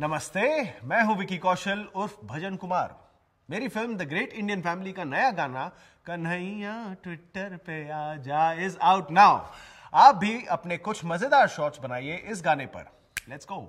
नमस्ते मैं हूं विकी कौशल उर्फ भजन कुमार मेरी film the great Indian family का नया गाना कन्हैया ट्विटर पे आ जा इज आउट नाउ आप भी अपने कुछ मजेदार शॉट्स बनाइए इस गाने पर लेट्स गो